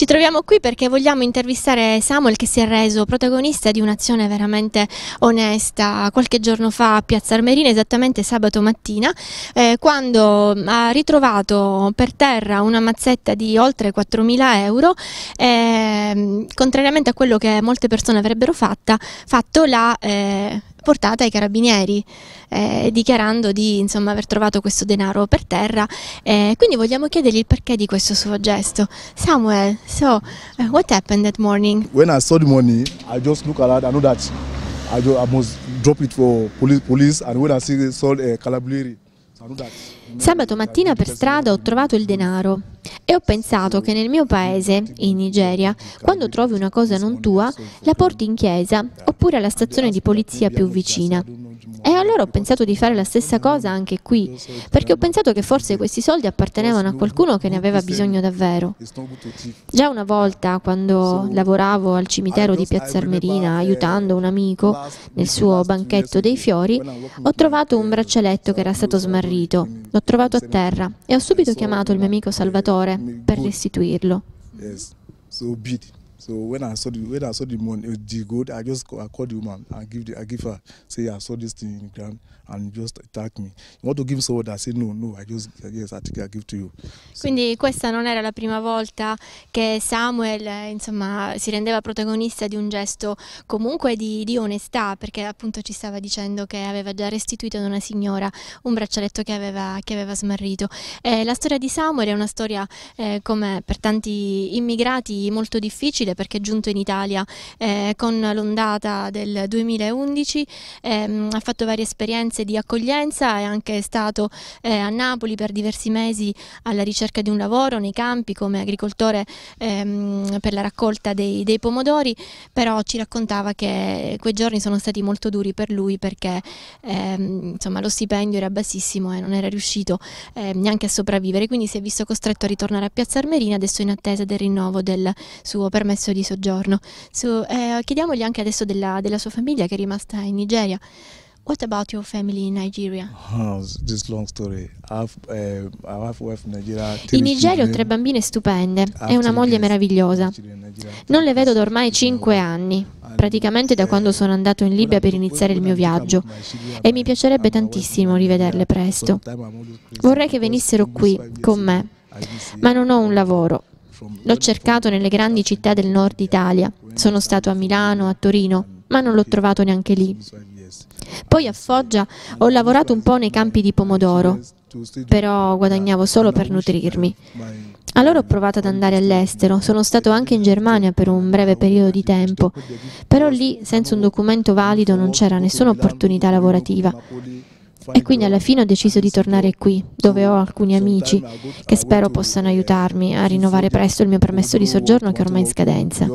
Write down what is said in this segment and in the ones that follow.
Ci troviamo qui perché vogliamo intervistare Samuel che si è reso protagonista di un'azione veramente onesta qualche giorno fa a Piazza Armerina, esattamente sabato mattina, eh, quando ha ritrovato per terra una mazzetta di oltre 4.000 euro, eh, contrariamente a quello che molte persone avrebbero fatta, fatto l'ha eh, portata ai carabinieri eh, dichiarando di insomma, aver trovato questo denaro per terra eh, quindi vogliamo chiedergli il perché di questo suo gesto Samuel so uh, what happened that morning when I saw the money I just look around I know that I, just, I must drop it for police police and when I see, saw uh, Calabrieri Sabato mattina per strada ho trovato il denaro e ho pensato che nel mio paese, in Nigeria, quando trovi una cosa non tua, la porti in chiesa oppure alla stazione di polizia più vicina. E allora ho pensato di fare la stessa cosa anche qui, perché ho pensato che forse questi soldi appartenevano a qualcuno che ne aveva bisogno davvero. Già una volta, quando lavoravo al cimitero di Piazza Armerina aiutando un amico nel suo banchetto dei fiori, ho trovato un braccialetto che era stato smarrito. L'ho trovato a terra e ho subito chiamato il mio amico Salvatore per restituirlo. So when I saw the when I saw the money, eh, the gold, I just I called the woman and give the I give her say I saw this thing in the ground and just attack me. You want to give someone I say no no I just yes I think I give to you. So. Quindi questa non era la prima volta che Samuel eh, insomma si rendeva protagonista di un gesto comunque di, di onestà perché appunto ci stava dicendo che aveva già restituito ad una signora un braccialetto che aveva, che aveva smarrito. Eh, la storia di Samuel è una storia eh, come per tanti immigrati molto difficile possibile perché è giunto in Italia eh, con l'ondata del 2011, ehm, ha fatto varie esperienze di accoglienza, è anche stato eh, a Napoli per diversi mesi alla ricerca di un lavoro nei campi come agricoltore ehm, per la raccolta dei, dei, pomodori, però ci raccontava che quei giorni sono stati molto duri per lui perché ehm, insomma, lo stipendio era bassissimo e non era riuscito ehm, neanche a sopravvivere, quindi si è visto costretto a ritornare a Piazza Armerina, adesso in attesa del rinnovo del suo permesso permesso di soggiorno. So, eh, chiediamogli anche adesso della, della sua famiglia che è rimasta in Nigeria. What about your family in Nigeria? Oh, long story. Have, eh, Nigeria, in Nigeria ho tre bambine stupende e una moglie meravigliosa. Non le vedo da ormai cinque anni, praticamente da eh, quando sono andato in Libia per iniziare il mio viaggio e mi piacerebbe tantissimo rivederle presto. Vorrei che venissero qui con me, ma non ho un lavoro L'ho cercato nelle grandi città del nord Italia, sono stato a Milano, a Torino, ma non l'ho trovato neanche lì. Poi a Foggia ho lavorato un po' nei campi di pomodoro, però guadagnavo solo per nutrirmi. Allora ho provato ad andare all'estero, sono stato anche in Germania per un breve periodo di tempo, però lì senza un documento valido non c'era nessuna opportunità lavorativa. E quindi alla fine ho deciso di tornare qui, dove ho alcuni amici che spero possano eh, aiutarmi a rinnovare presto il mio permesso di soggiorno che è ormai in scadenza.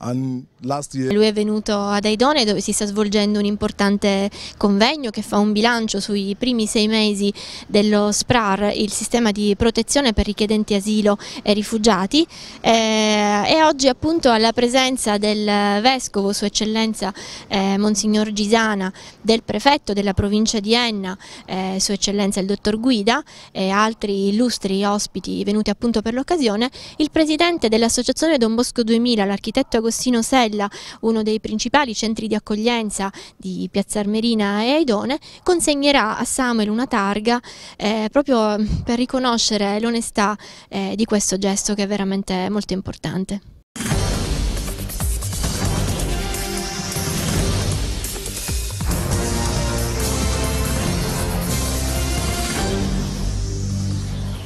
Lui è venuto ad Aidone dove si sta svolgendo un importante convegno che fa un bilancio sui primi sei mesi dello SPRAR, il sistema di protezione per richiedenti asilo e rifugiati. Eh, e oggi appunto alla presenza del Vescovo, Sua Eccellenza eh, Monsignor Gisana, del Prefetto della provincia di Enna, eh, Sua Eccellenza il Dottor Guida e altri illustri ospiti venuti appunto per l'occasione, il Presidente dell'Associazione Don Bosco 2000, l'architetto Agostino Sella, uno dei principali centri di accoglienza di Piazza Armerina e Aidone, consegnerà a Samuel una targa eh, proprio per riconoscere l'onestà eh, di questo gesto che è veramente molto importante.